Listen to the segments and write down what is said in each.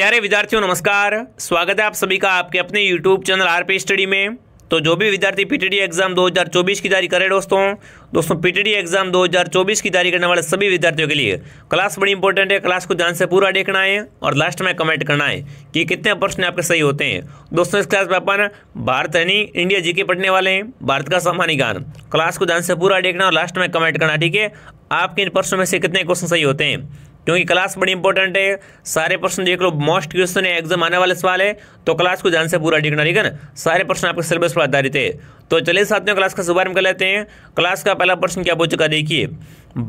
प्यारे विद्यार्थियों नमस्कार स्वागत है आप सभी का आपके अपने YouTube channel R P study में तो जो भी विद्यार्थी पीटीडी एग्जाम 2024 की तैयारी कर रहे दोस्तों दोस्तों पीटीडी एग्जाम 2024 की तैयारी करने वाले सभी विद्यार्थियों के लिए क्लास बड़ी इंपॉर्टेंट है क्लास को ध्यान से पूरा देखना है और लास्ट में कमेंट करना है कि कितने प्रश्न आपके सही होते हैं दोस्तों इस क्लास में अपन भारत यानी इंडिया जी के पढ़ने वाले हैं भारत का सामान्य ज्ञान क्लास को ध्यान से पूरा देखना और लास्ट में कमेंट करना ठीक है आपके इन प्रश्नों में से कितने क्वेश्चन सही होते हैं क्योंकि क्लास बड़ी इंपॉर्टेंट है सारे प्रश्न देख लो मोस्ट क्वेश्चन है एग्जाम आने वाले सवाल है तो क्लास को ध्यान से पूरा देखना ठीक है ना सारे प्रश्न आपके सिलेबस पर आधारित है तो चलिए साथियों क्लास का शुभारंभ कर लेते हैं क्लास का पहला प्रश्न क्या पूछ चुका देखिए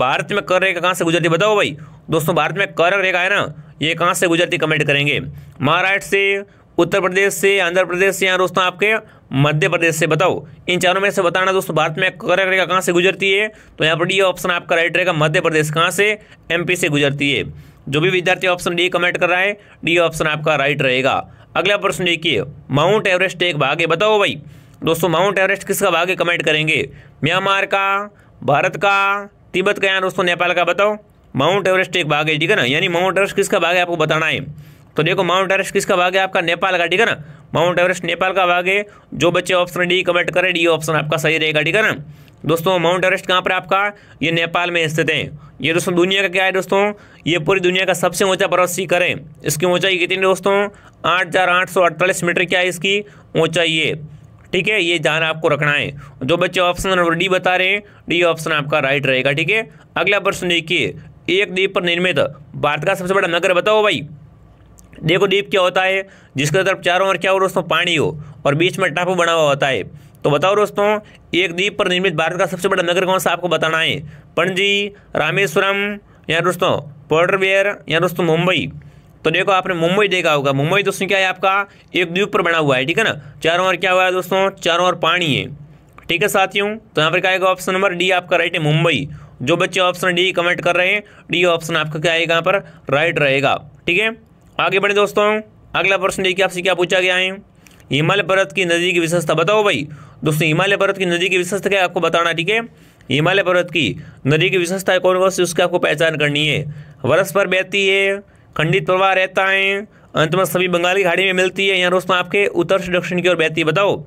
भारत में कर रेखा कहाँ से गुजरती बताओ भाई दोस्तों भारत में कर रेखा है ना ये कहाँ से गुजरती कमेंट करेंगे महाराष्ट्र से उत्तर प्रदेश से आंध्र प्रदेश से यहाँ दोस्तों आपके मध्य प्रदेश से बताओ इन चारों में से बताना दोस्तों भारत में कर्क रेखा कहाँ से गुजरती है तो यहाँ पर डी ऑप्शन आपका राइट रहेगा मध्य प्रदेश कहाँ से एमपी से गुजरती है जो भी विद्यार्थी ऑप्शन डी कमेंट कर रहा है डी ऑप्शन आपका राइट रहेगा अगला प्रश्न देखिए माउंट एवरेस्ट एक भाग है बताओ भाई दोस्तों माउंट एवरेस्ट किसका भाग है कमेंट करेंगे म्यांमार का भारत का तिब्बत का यहाँ दोस्तों नेपाल का बताओ माउंट एवरेस्ट एक भाग है ठीक है ना यानी माउंट एवरेस्ट किसका भाग है आपको बताना है तो देखो माउंट एवरेस्ट किसका भाग है आपका नेपाल का ठीक है ना माउंट एवरेस्ट नेपाल का भाग है जो बच्चे ऑप्शन डी कमेंट करें डी ऑप्शन आपका सही रहेगा ठीक है ना दोस्तों माउंट एवरेस्ट कहाँ पर आपका ये नेपाल में स्थित है ये दोस्तों दुनिया का क्या है दोस्तों ये पूरी दुनिया का सबसे ऊंचा पर्वत सी करें इसकी ऊंचाई कितनी दोस्तों आठ हज़ार आठ सौ अड़तालीस मीटर क्या है इसकी ऊंचाई है ठीक है ये जान आपको रखना है जो बच्चे ऑप्शन नंबर डी बता रहे हैं डी ऑप्शन आपका राइट रहेगा ठीक है अगला प्रश्न देखिए एक द्वीप पर निर्मित भारत का सबसे बड़ा नगर बताओ भाई देखो दीप क्या होता है जिसके तरफ चारों ओर क्या हो दोस्तों पानी हो और बीच में टापू बना हुआ होता है तो बताओ दोस्तों एक द्वीप पर निर्मित भारत का सबसे बड़ा नगर कौन सा आपको बताना है पणजी रामेश्वरम या दोस्तों पोर्टरवेयर या दोस्तों मुंबई तो देखो आपने मुंबई देखा होगा मुंबई दोस्तों क्या है आपका एक द्वीप पर बना हुआ है ठीक है ना चारों ओर क्या हुआ है दोस्तों चारों ओर पानी है ठीक है साथियों तो यहाँ पर क्या आएगा ऑप्शन नंबर डी आपका राइट है मुंबई जो बच्चे ऑप्शन डी कमेंट कर रहे हैं डी ऑप्शन आपका क्या आएगा यहाँ पर राइट रहेगा ठीक है आगे बढ़े दोस्तों अगला प्रश्न देखिए आपसे क्या पूछा गया है हिमालय पर्वत की नदी की विशेषता बताओ भाई दोस्तों हिमालय पर्वत की नदी की विशेषता क्या आपको बताना ठीक है हिमालय पर्वत की नदी की विशेषता कौन कौन सी उसकी आपको पहचान करनी है वर्ष पर बहती है खंडित प्रवाह रहता है अंत में सभी बंगाल की खाड़ी में मिलती है यहाँ दोस्तों आपके उत्तर से दक्षिण की ओर बहती है बताओ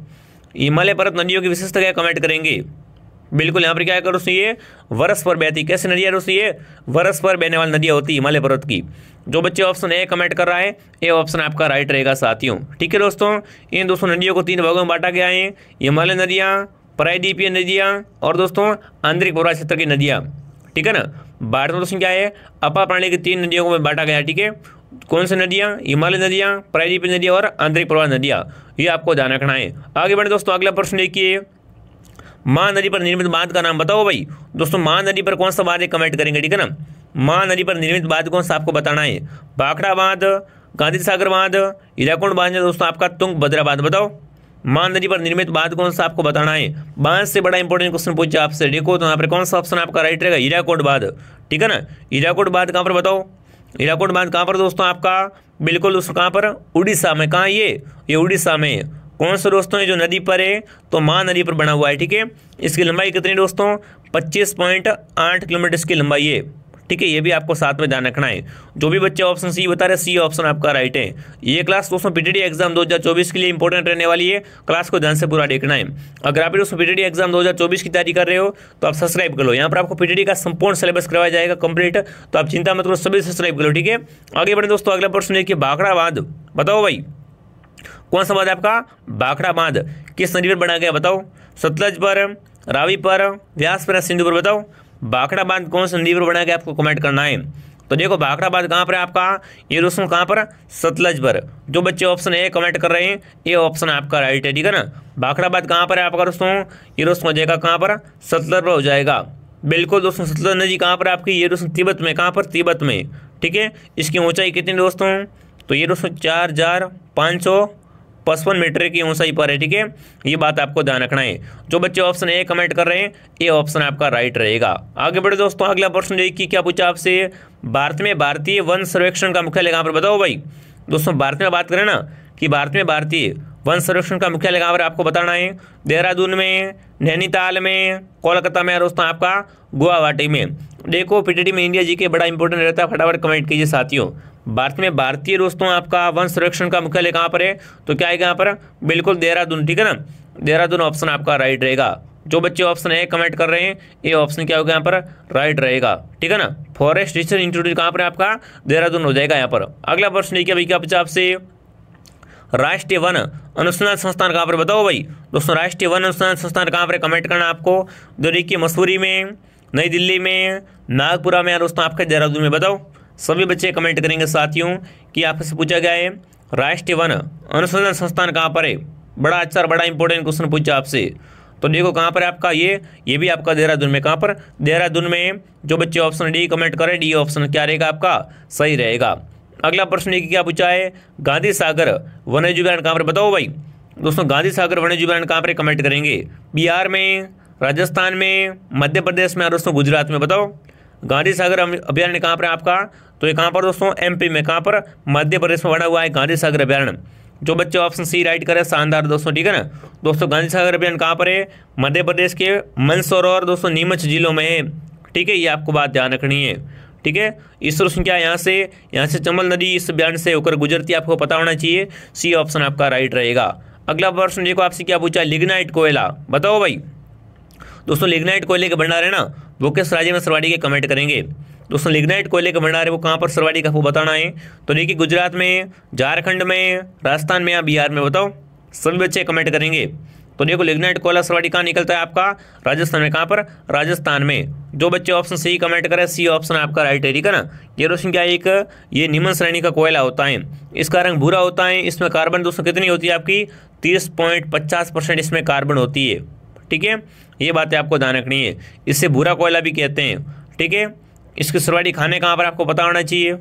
हिमालय पर्वत नदियों की विशेषता क्या कमेंट करेंगे बिल्कुल यहाँ पर क्या करो ये वर्ष पर बहती कैसे नदियाँ ये वर्ष पर बहने वाली नदियाँ होती हिमालय पर्वत की जो बच्चे ऑप्शन ए कमेंट कर रहा है ए ऑप्शन आपका राइट रहेगा साथियों ठीक है दोस्तों इन दोस्तों नदियों को तीन भागों में बांटा गया है हिमालय नदियाँ प्रायद्वीपीय नदियाँ और दोस्तों आंतरिक पौरा क्षेत्र की नदियाँ ठीक है ना भारत में दोस्तों क्या है अपा प्राणी की तीन नदियों को बांटा गया ठीक है कौन सी नदियाँ हिमालय नदियाँ प्रायद्वीपीय नदियाँ और आंतरिक पौरा नदियाँ ये आपको ध्यान रखना है आगे बढ़े दोस्तों अगला प्रश्न देखिए मां नदी पर निर्मित बांध का नाम बताओ भाई दोस्तों मां नदी पर कौन सा बांध है कमेंट करेंगे ठीक है ना मां नदी पर निर्मित बांध कौन सा आपको बताना है भाखड़ा बांध गांधी सागर बांध इलाकुंड बांध है दोस्तों आपका तुंग भद्रा बांध बताओ मां नदी पर निर्मित बांध कौन सा आपको बताना है बांध से बड़ा इंपॉर्टेंट क्वेश्चन पूछा आपसे देखो तो यहाँ पर कौन सा ऑप्शन आपका राइट रहेगा इराकोट बांध ठीक है ना इराकोट बांध कहाँ पर बताओ इराकोट बांध कहाँ पर दोस्तों आपका बिल्कुल उस कहाँ पर उड़ीसा में कहाँ ये ये उड़ीसा में कौन सा दोस्तों ये जो नदी पर है तो मां नदी पर बना हुआ है ठीक है इसकी लंबाई कितनी दोस्तों पच्चीस पॉइंट आठ किलोमीटर इसकी लंबाई है ठीक है ये भी आपको साथ में ध्यान रखना है जो भी बच्चे ऑप्शन सी बता रहे सी ऑप्शन आपका राइट है ये क्लास दोस्तों पीटीडी एग्जाम 2024 के लिए इंपॉर्टेंट रहने वाली है क्लास को ध्यान से पूरा देखना है अगर आप दोस्तों पीटीडी एग्जाम 2024 की तैयारी कर रहे हो तो आप सब्सक्राइब कर लो यहाँ पर आपको पीटीडी का संपूर्ण सिलेबस करवाया जाएगा कंप्लीट तो आप चिंता मत करो सभी सब्सक्राइब करो ठीक है आगे बढ़े दोस्तों अगला प्रश्न देखिए भाखड़ा बांध बताओ भाई कौन सा बांध है आपका भाखड़ा बांध किस नदी पर बनाया गया बताओ सतलज पर रावी पर व्यास पर सिंधु पर बताओ भाखड़ा बांध कौन सा नदी पर बनाया गया आपको कमेंट करना है तो देखो भाखड़ा बांध कहाँ पर है आपका ये दोस्तों कहाँ पर सतलज पर जो बच्चे ऑप्शन ए कमेंट कर रहे हैं ये ऑप्शन आपका राइट है ठीक है ना भाखड़ा बांध कहाँ पर है आपका दोस्तों ये दोस्तों हो जाएगा कहाँ पर सतलज पर हो जाएगा बिल्कुल दोस्तों सतलज नदी कहाँ पर आपकी ये दोस्तों तिब्बत में कहाँ पर तिब्बत में ठीक है इसकी ऊंचाई कितनी दोस्तों तो ये दोस्तों चार हजार पाँच सौ पचपन मीटर की ऊंचाई पर है ठीक है ये बात आपको ध्यान रखना है जो बच्चे ऑप्शन ए कमेंट कर रहे हैं ये ऑप्शन आपका राइट रहेगा आगे बढ़े दोस्तों अगला प्रश्न देखिए कि क्या पूछा आपसे भारत में भारतीय वन सर्वेक्षण का मुख्यालय कहाँ पर बताओ भाई दोस्तों भारत में बात करें ना कि भारत में भारतीय वन सर्वेक्षण का मुख्यालय कहाँ पर आपको बताना है देहरादून में नैनीताल में कोलकाता में दोस्तों आपका गुवाहाटी में देखो पीटीटी में इंडिया जी के बड़ा इंपॉर्टेंट रहता है फटाफट कमेंट कीजिए साथियों भारत में भारतीय दोस्तों तो आपका वन संरक्षण का मुख्यालय कहाँ पर है तो क्या है यहाँ पर बिल्कुल देहरादून ठीक है ना देहरादून ऑप्शन आपका राइट रहेगा जो बच्चे ऑप्शन है कमेंट कर रहे हैं ये ऑप्शन क्या होगा यहाँ पर राइट रहेगा ठीक है ना फॉरेस्ट रिसर्च इंस्टीट्यूट कहाँ पर है आपका देहरादून हो जाएगा यहाँ पर अगला प्रश्न देखिए भाई क्या बच्चा आपसे राष्ट्रीय वन अनुसंधान संस्थान कहाँ पर बताओ भाई दोस्तों राष्ट्रीय वन अनुसंधान संस्थान कहाँ पर कमेंट करना आपको जो देखिए मसूरी में नई दिल्ली में नागपुरा में दोस्तों आपके देहरादून में बताओ सभी बच्चे कमेंट करेंगे साथियों कि आपसे पूछा गया है राष्ट्रीय वन अनुसंधान संस्थान कहाँ पर है बड़ा अच्छा और बड़ा इंपॉर्टेंट क्वेश्चन पूछा आपसे तो देखो कहाँ पर है आपका ये ये भी आपका देहरादून में कहाँ पर देहरादून में जो बच्चे ऑप्शन डी कमेंट करें डी ऑप्शन क्या रहेगा आपका सही रहेगा अगला प्रश्न ये क्या पूछा है गांधी सागर वन्यजीव अभ्यारण कहाँ पर बताओ भाई दोस्तों गांधी सागर वन्यजीव अभ्यारण कहाँ पर कमेंट करेंगे बिहार में राजस्थान में मध्य प्रदेश में और दोस्तों गुजरात में बताओ गांधी सागर अभ्यारण्य कहाँ पर है आपका तो ये कहाँ पर दोस्तों एमपी में कहाँ पर मध्य प्रदेश में बना हुआ है गांधी सागर अभ्यारण जो बच्चे ऑप्शन सी राइट करें शानदार दोस्तों ठीक है ना दोस्तों गांधी सागर अभियान कहाँ पर है मध्य प्रदेश के मंदसौर और दोस्तों नीमच जिलों में है ठीक है ये आपको बात ध्यान रखनी है ठीक है इसरो संख्या यहाँ से यहाँ से चंबल नदी इस अभियान से होकर गुजरती है आपको पता होना चाहिए सी ऑप्शन आपका राइट रहेगा अगला प्रश्न देखो आपसे क्या पूछा लिग्नाइट कोयला बताओ भाई दोस्तों लिग्नाइट कोयले के भंडार है ना वो किस राज्य में सरवाडी के कमेंट करेंगे दोस्तों लिग्नाइट कोयले का भंडार है वो कहाँ पर सरवाडी का वो बताना है तो देखिए गुजरात में झारखंड में राजस्थान में या बिहार में बताओ सभी बच्चे कमेंट करेंगे तो देखो लिग्नाइट कोयला सरवाड़ी कहाँ निकलता है आपका राजस्थान में कहाँ पर राजस्थान में जो बच्चे ऑप्शन सी कमेंट करें सी ऑप्शन आपका राइट है ठीक है ना रोशन क्या एक ये निम्न श्रेणी का कोयला होता है इसका रंग भूरा होता है इसमें कार्बन दोस्तों कितनी होती है आपकी तीस पॉइंट पचास परसेंट इसमें कार्बन होती है ठीक है ये बातें आपको ध्यान रखनी है इससे भूरा कोयला भी कहते हैं ठीक है इसकी सुरवाड़ी खाने कहाँ पर आपको पता होना चाहिए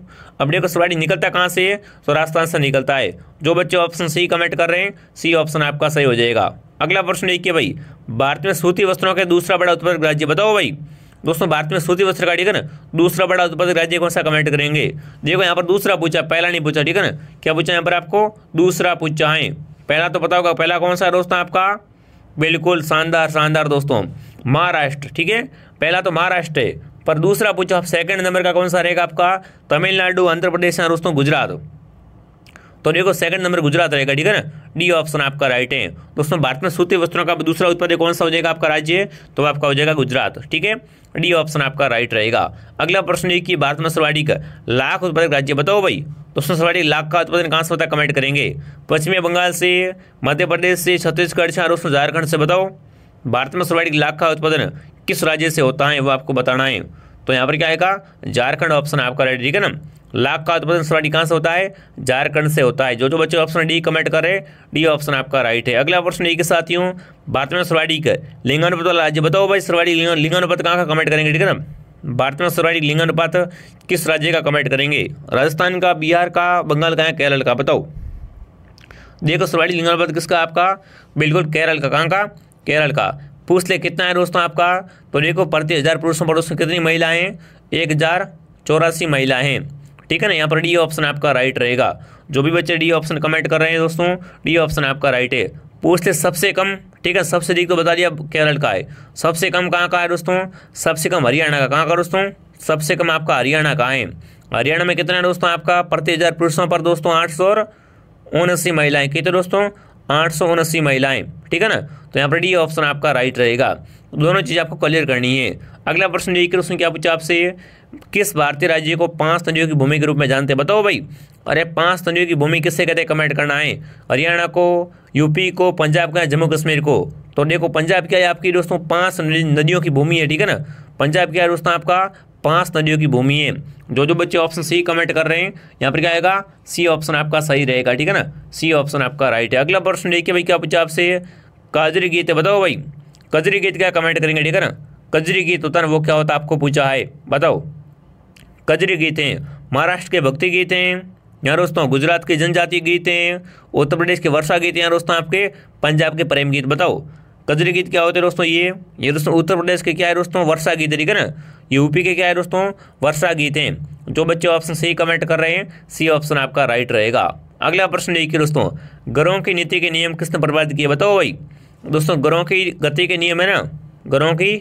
अब देखो सुरवाड़ी निकलता कहाँ से है तो राजस्थान से निकलता है जो बच्चे ऑप्शन सी कमेंट कर रहे हैं सी ऑप्शन आपका सही हो जाएगा अगला प्रश्न एक है भाई भारत में सूती वस्त्रों का दूसरा बड़ा उत्पादक राज्य बताओ भाई दोस्तों भारत में सूती वस्त्र का ठीक है ना दूसरा बड़ा उत्पादक राज्य कौन सा कमेंट करेंगे देखो यहाँ पर दूसरा पूछा पहला नहीं पूछा ठीक है ना क्या पूछा यहाँ पर आपको दूसरा पूछा है पहला तो पता होगा पहला कौन सा दोस्तों आपका बिल्कुल शानदार शानदार दोस्तों महाराष्ट्र ठीक है पहला तो महाराष्ट्र है पर दूसरा पूछो आप सेकंड नंबर का कौन सा रहेगा आपका तमिलनाडु आंध्र प्रदेश दोस्तों गुजरात तो देखो सेकंड नंबर गुजरात रहेगा ठीक है ना डी ऑप्शन आपका राइट है दोस्तों भारत में सूती वस्त्रों का दूसरा उत्पादक कौन सा हो जाएगा आपका राज्य तो आपका हो जाएगा गुजरात ठीक है डी ऑप्शन आपका राइट रहेगा अगला प्रश्न ये कि भारत में सर्वाधिक लाख उत्पादक राज्य बताओ भाई दोस्तों सर्वाधिक लाख का उत्पादन कहाँ से होता है कमेंट करेंगे पश्चिमी बंगाल से मध्य प्रदेश से छत्तीसगढ़ से और उसमें झारखंड से बताओ भारत में सर्वाधिक लाख का उत्पादन किस राज्य से होता है वो आपको बताना है तो यहाँ पर क्या आएगा झारखंड ऑप्शन आपका राइट ठीक है ना लाख का उत्पादन सोनाडी कहाँ से होता है झारखंड से होता है जो जो बच्चे ऑप्शन डी कमेंट कर रहे डी ऑप्शन आपका राइट है अगला प्रश्न डी के हूँ भारत में का लिंगानुपात वाला राज्य बताओ भाई सर्वाधिक लिंगानुपात कहाँ का कमेंट करेंगे ठीक है ना भारत में सर्वाधिक लिंगानुपात किस राज्य का कमेंट करेंगे राजस्थान का बिहार का बंगाल का या केरल का बताओ देखो सर्वाधिक लिंगानुपात किसका आपका बिल्कुल केरल का कहाँ का केरल का पूछ ले कितना है दोस्तों आपका तो देखो प्रति हज़ार पुरुषों पर दोस्तों कितनी महिलाएं एक हज़ार चौरासी महिलाएं ठीक है ना यहाँ पर डी ऑप्शन आपका राइट रहेगा जो भी बच्चे डी ऑप्शन कमेंट कर रहे हैं दोस्तों डी ऑप्शन आपका राइट है पूछते सबसे कम ठीक है सबसे अधिक तो बता दिया केरल का है सबसे कम कहाँ का है दोस्तों सबसे कम हरियाणा का कहाँ का दोस्तों सबसे कम आपका हरियाणा का है हरियाणा में कितना है दोस्तों आपका प्रति हज़ार पुरुषों पर दोस्तों आठ सौ और उनासी महिलाएं कितने दोस्तों आठ सौ उनासी महिलाएं ठीक है ना तो यहाँ पर डी ऑप्शन आपका राइट रहेगा दोनों चीज़ आपको क्लियर करनी है अगला प्रश्न यही क्वेश्चन क्या पूछा आपसे किस भारतीय राज्य को पांच नदियों की भूमि के रूप में जानते हैं बताओ भाई अरे पांच नदियों की भूमि किससे कहते हैं कमेंट करना है हरियाणा को यूपी को पंजाब का जम्मू कश्मीर को तो देखो पंजाब क्या है आपकी दोस्तों पांच नदियों की भूमि है ठीक है ना पंजाब क्या है दोस्तों आपका पांच नदियों की भूमि है जो जो बच्चे ऑप्शन सी कमेंट कर रहे हैं यहाँ पर क्या आएगा सी ऑप्शन आपका सही रहेगा ठीक है ना सी ऑप्शन आपका राइट है अगला प्रश्न देखिए भाई क्या पूछा आपसे काजरी गीत बताओ भाई कजरी गीत क्या कमेंट करेंगे ठीक है ना कजरी गीत होता है वो क्या होता आपको पूछा है बताओ कजरी गीत हैं महाराष्ट्र के भक्ति गीत हैं यहाँ दोस्तों गुजरात के जनजातीय गीत हैं उत्तर प्रदेश के वर्षा गीत हैं यहाँ दोस्तों आपके पंजाब के प्रेम गीत बताओ कजरी गीत क्या होते हैं दोस्तों ये ये दोस्तों उत्तर प्रदेश के क्या है दोस्तों वर्षा गीत ठीक है ना यूपी के क्या है दोस्तों वर्षा गीत हैं जो बच्चे ऑप्शन सी कमेंट कर रहे हैं सी ऑप्शन आपका राइट रहेगा अगला प्रश्न देखिए दोस्तों घरों की नीति के नियम किसने प्रभावित किए बताओ भाई दोस्तों ग्रहों की गति के नियम है ना ग्रहों की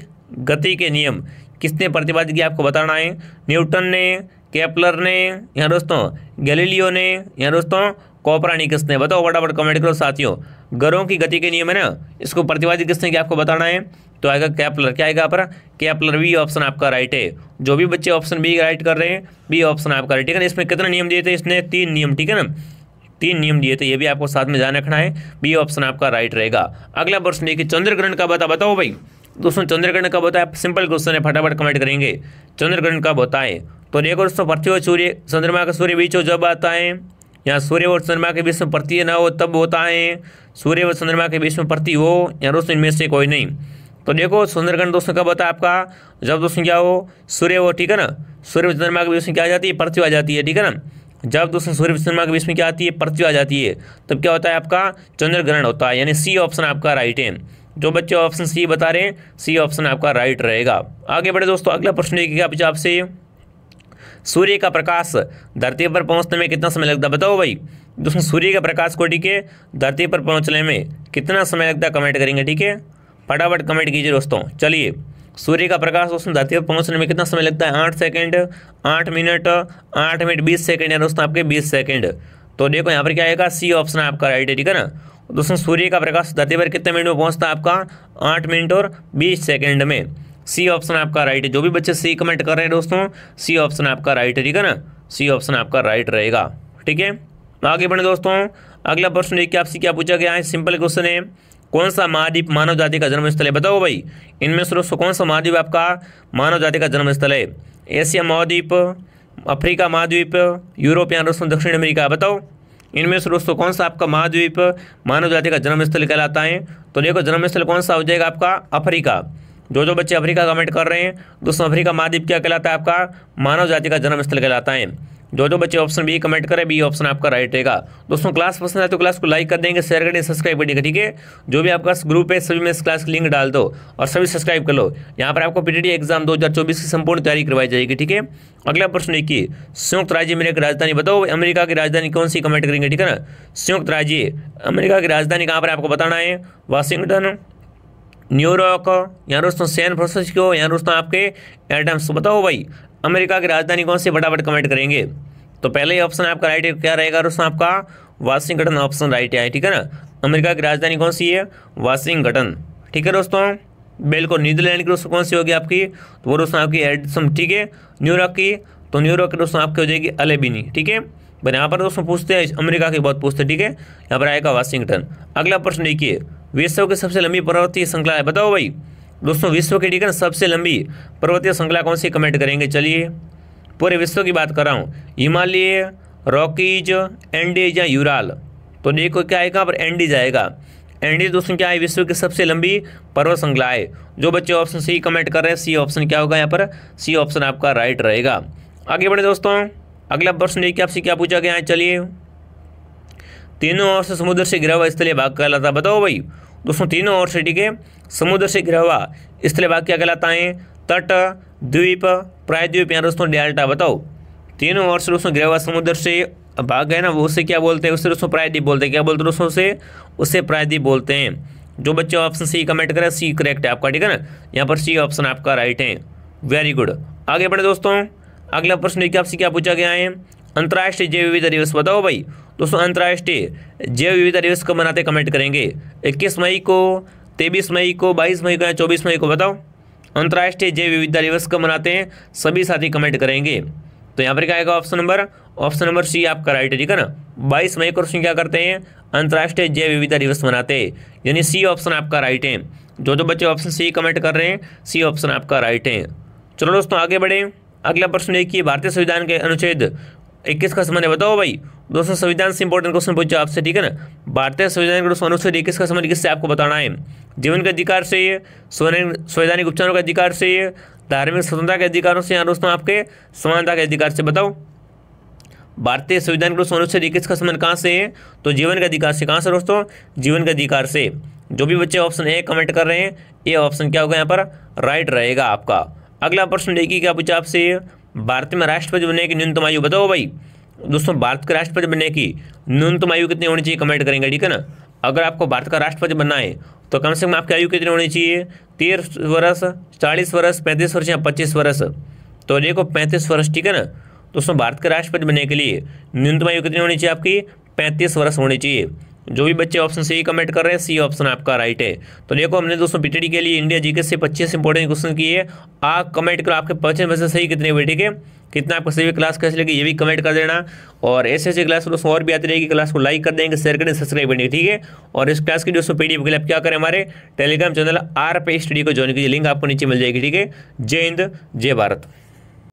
गति के नियम किसने प्रतिपादित किया आपको बताना है न्यूटन ने केपलर ने यहाँ दोस्तों गैलीलियो ने यहाँ दोस्तों कॉपरानी किसने बताओ फटाफट कमेंट करो साथियों घरों की गति के नियम है ना इसको प्रतिवादी किसने की आपको बताना है तो आएगा कैपलर क्या आएगा आपका कैपलर बी ऑप्शन आपका राइट है जो भी बच्चे ऑप्शन बी राइट कर रहे हैं बी ऑप्शन आपका राइट ठीक है ना इसमें कितने नियम दिए थे इसने तीन नियम ठीक है ना तीन नियम दिए थे ये भी आपको साथ में ध्यान रखना है बी ऑप्शन आपका राइट रहेगा अगला प्रश्न देखिए चंद्रग्रहण का बता बताओ भाई दोस्तों चंद्रग्रहण कब होता है सिंपल क्वेश्चन है फटाफट कमेंट करेंगे चंद्रग्रहण कब होता है तो देखो दोस्तों पृथ्वी और सूर्य चंद्रमा का सूर्य बीच जब आता है या सूर्य और चंद्रमा के बीच में प्रति ना हो तब होता है सूर्य और चंद्रमा के बीच में प्रति हो या दोस्तों इनमें से कोई नहीं तो देखो सुंदरगण दोस्तों कब होता है आपका जब दोस्तों क्या हो सूर्य हो ठीक है ना सूर्य और चंद्रमा के बीच में क्या आ जाती है प्रति आ जाती है ठीक है ना जब दोस्तों सूर्य चंद्रमा के बीच में क्या आती है पृथ्वी आ जाती है तब क्या होता है आपका चंद्रग्रहण होता है यानी सी ऑप्शन आपका राइट है जो बच्चे ऑप्शन सी बता रहे हैं सी ऑप्शन आपका राइट रहेगा आगे बढ़े दोस्तों अगला प्रश्न देखिएगा आपसे सूर्य का प्रकाश धरती पर पहुंचने में कितना समय लगता है बताओ भाई दोस्तों सूर्य का प्रकाश को ठीक है धरती पर पहुंचने में कितना समय लगता है कमेंट करेंगे ठीक है फटाफट कमेंट कीजिए दोस्तों चलिए सूर्य का प्रकाश दोस्तों धरती पर पहुंचने में कितना समय लगता है आठ सेकेंड आठ मिनट आठ मिनट बीस सेकेंड है दोस्तों आपके बीस सेकेंड तो देखो यहाँ पर क्या आएगा सी ऑप्शन आपका राइट है ठीक है ना दोस्तों सूर्य का प्रकाश धरती पर कितने मिनट में पहुंचता है आपका आठ मिनट और बीस सेकेंड में सी ऑप्शन आपका राइट है जो भी बच्चे सी कमेंट कर रहे हैं दोस्तों सी ऑप्शन आपका राइट है ठीक है ना सी ऑप्शन आपका राइट रहेगा ठीक है आगे बढ़े दोस्तों अगला प्रश्न देखिए आपसे क्या पूछा गया है सिंपल क्वेश्चन है कौन सा महाद्वीप मानव जाति का जन्म स्थल है बताओ भाई इनमें से दोस्तों कौन सा महाद्वीप आपका मानव जाति का जन्म स्थल है एशिया महाद्वीप अफ्रीका महाद्वीप यूरोप या दोस्तों दक्षिण अमेरिका बताओ इनमें से दोस्तों कौन सा आपका महाद्वीप मानव जाति का जन्म स्थल कहलाता है तो देखो जन्म स्थल कौन सा हो जाएगा आपका अफ्रीका जो जो बच्चे अफ्रीका कमेंट कर रहे हैं दोस्तों अफ्रीका महाद्वीप क्या कहलाता है आपका मानव जाति का जन्म स्थल कहलाता है जो जो बच्चे ऑप्शन बी कमेंट करें बी ऑप्शन आपका राइट रहेगा दोस्तों क्लास पसंद आए तो क्लास को लाइक कर देंगे शेयर करेंगे सब्सक्राइब करेंगे ठीक है जो भी आपका ग्रुप है सभी में इस क्लास की लिंक डाल दो और सभी सब्सक्राइब कर लो यहाँ पर आपको पीटीडी एग्जाम 2024 की संपूर्ण तैयारी करवाई जाएगी ठीक है अगला प्रश्न ही संयुक्त राज्य अमेरिका की राजधानी बताओ अमेरिका की राजधानी कौन सी कमेंट करेंगे ठीक है ना संयुक्त राज्य अमेरिका की राजधानी कहाँ पर आपको बताना है वाशिंगटन न्यूयॉर्क यहाँ दोस्तों सैन फ्रांसिस्को यहाँ दोस्तों आपके एडम्स बताओ भाई अमेरिका की राजधानी कौन सी फटाफट कमेंट करेंगे तो पहले ही ऑप्शन आपका राइट क्या रहेगा दोस्तों आपका वाशिंगटन ऑप्शन राइट है ठीक है ना अमेरिका की राजधानी कौन सी है वाशिंगटन ठीक है दोस्तों बिल्कुल न्यूजीलैंड की दोस्तों कौन सी होगी आपकी तो वो दोस्तों आपकी एडसम ठीक है न्यूयॉर्क की तो न्यूयॉर्क की दोस्तों आपकी हो जाएगी अलेबिनी ठीक है बट यहाँ पर दोस्तों पूछते हैं अमेरिका की बहुत पूछते हैं ठीक है यहाँ पर आएगा वाशिंगटन अगला प्रश्न देखिए विश्व की सबसे लंबी पर्वतीय श्रृंखला है बताओ भाई दोस्तों विश्व की ठीक है ना सबसे लंबी पर्वतीय श्रृंखला कौन सी कमेंट करेंगे चलिए पूरे विश्व की बात कर रहा हूँ हिमालय रॉकीज एंडीज या यूराल तो देखो क्या आएगा पर एंडीज आएगा एंडीज दोस्तों क्या है विश्व की सबसे लंबी पर्वत श्रृंखला है जो बच्चे ऑप्शन सी कमेंट कर रहे हैं सी ऑप्शन क्या होगा यहाँ पर सी ऑप्शन आपका राइट रहेगा आगे बढ़े दोस्तों अगला प्रश्न देखिए आपसे क्या पूछा गया है चलिए तीनों ओर से समुद्र से गिरा हुआ स्थलीय भाग कहलाता है बताओ भाई दोस्तों तीनों ओर से ठीक है समुद्र से गिरा हुआ स्थलीय भाग क्या कहलाता है तट द्वीप प्रायद्वीप यहाँ दोस्तों डेल्टा बताओ तीनों ओर से दोस्तों गिरा हुआ समुद्र से भाग है ना वो उसे क्या बोलते हैं उससे दोस्तों प्रायद्वीप बोलते हैं क्या बोलते हैं दोस्तों उसे उसे प्रायद्वीप बोलते हैं जो बच्चे ऑप्शन सी कमेंट करें सी करेक्ट है आपका ठीक है ना यहाँ पर सी ऑप्शन आपका राइट है वेरी गुड आगे बढ़े दोस्तों अगला प्रश्न देखिए आपसे क्या पूछा गया है अंतर्राष्ट्रीय जैव विविधता दिवस बताओ भाई दोस्तों अंतर्राष्ट्रीय जैव विविधता दिवस कब मनाते कमेंट करेंगे इक्कीस मई को तेबीस मई को बाईस मई को या चौबीस मई को बताओ अंतर्राष्ट्रीय जैव विविधता दिवस कब मनाते हैं सभी साथी कमेंट करेंगे तो यहाँ पर क्या आएगा option number option number C आपका राइट है ठीक है ना बाईस मई को क्वेश्चन क्या करते हैं अंतर्राष्ट्रीय जैव विविधता दिवस मनाते हैं यानी सी ऑप्शन आपका राइट है जो जो बच्चे ऑप्शन सी कमेंट कर रहे हैं सी ऑप्शन आपका राइट है चलो दोस्तों आगे बढ़े अगला प्रश्न देखिए भारतीय संविधान के अनुच्छेद इक्कीस का संबंध है बताओ भाई दोस्तों संविधान से इंपॉर्टेंट क्वेश्चन पूछा आपसे ठीक है ना भारतीय संविधान के अनुच्छेद इक्कीस का समझ किससे आपको बताना है जीवन के अधिकार से संवैधानिक उपचारों के अधिकार से धार्मिक स्वतंत्रता के अधिकारों से या हाँ दोस्तों आपके समानता के अधिकार से बताओ भारतीय संविधान के अनुच्छेद इक्कीस का समझ कहाँ से है तो जीवन के अधिकार से कहाँ से दोस्तों जीवन के अधिकार से जो भी बच्चे ऑप्शन ए कमेंट कर रहे हैं ये ऑप्शन क्या होगा यहाँ पर राइट रहेगा आपका अगला प्रश्न देखिए क्या पूछा आपसे भारत में राष्ट्रपति बनने की न्यूनतम आयु बताओ भाई दोस्तों भारत का राष्ट्रपति बनने की न्यूनतम आयु कितनी होनी चाहिए कमेंट करेंगे ठीक है ना अगर आपको भारत का राष्ट्रपति बनना है तो कम से कम आपकी आयु कितनी होनी चाहिए तेरह वर्ष चालीस वर्ष पैंतीस वर्ष या पच्चीस वर्ष तो देखो पैंतीस वर्ष ठीक है ना दोस्तों भारत के राष्ट्रपति बनने के लिए न्यूनतम आयु कितनी होनी चाहिए आपकी पैंतीस वर्ष होनी चाहिए जो भी बच्चे ऑप्शन सी कमेंट कर रहे हैं सी ऑप्शन आपका राइट है तो देखो हमने दोस्तों पीटीडी के लिए इंडिया जीके से पच्चीस इंपॉर्टेंट क्वेश्चन किए आप कमेंट करो आपके पच्चीस में से सही कितने हुए ठीक है कितना आपको सभी क्लास कैसे लगी ये भी कमेंट कर देना और ऐसे ऐसे क्लास दोस्तों और भी आती रहेगी क्लास को लाइक कर देंगे शेयर करेंगे सब्सक्राइब करेंगे ठीक है और इस क्लास की दोस्तों पीडीएफ के लिए आप क्या करें हमारे Telegram channel R P study को ज्वाइन कीजिए लिंक आपको नीचे मिल जाएगी ठीक है जय हिंद जय भारत